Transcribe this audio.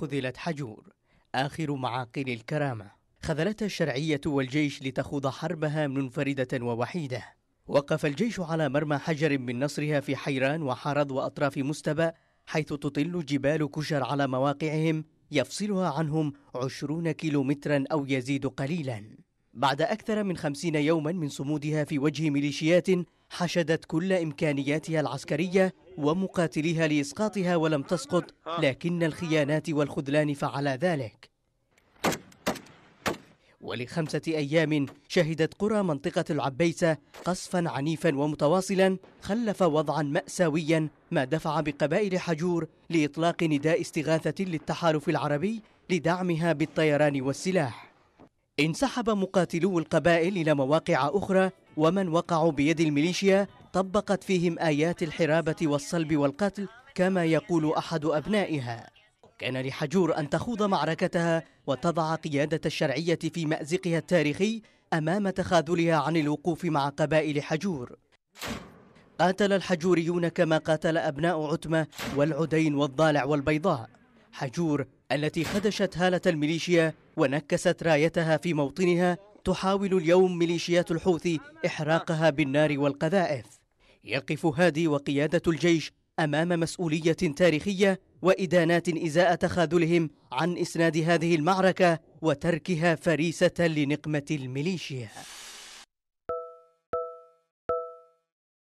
خذلت حجور آخر معاقل الكرامة خذلتها الشرعية والجيش لتخوض حربها منفردة ووحيدة وقف الجيش على مرمى حجر من نصرها في حيران وحرض وأطراف مستبى حيث تطل جبال كشر على مواقعهم يفصلها عنهم عشرون كيلومترا أو يزيد قليلا بعد أكثر من خمسين يوما من صمودها في وجه ميليشيات حشدت كل إمكانياتها العسكرية ومقاتليها لإسقاطها ولم تسقط لكن الخيانات والخذلان فعل ذلك ولخمسة أيام شهدت قرى منطقة العبيسة قصفا عنيفا ومتواصلا خلف وضعا مأساويا ما دفع بقبائل حجور لإطلاق نداء استغاثة للتحالف العربي لدعمها بالطيران والسلاح انسحب مقاتلو القبائل إلى مواقع أخرى ومن وقعوا بيد الميليشيا طبقت فيهم آيات الحرابة والصلب والقتل كما يقول أحد أبنائها كان لحجور أن تخوض معركتها وتضع قيادة الشرعية في مأزقها التاريخي أمام تخاذلها عن الوقوف مع قبائل حجور قاتل الحجوريون كما قاتل أبناء عتمة والعدين والضالع والبيضاء حجور التي خدشت هالة الميليشيا ونكست رايتها في موطنها تحاول اليوم ميليشيات الحوثي إحراقها بالنار والقذائف يقف هادي وقيادة الجيش أمام مسؤولية تاريخية وإدانات إزاء تخاذلهم عن إسناد هذه المعركة وتركها فريسة لنقمة الميليشيا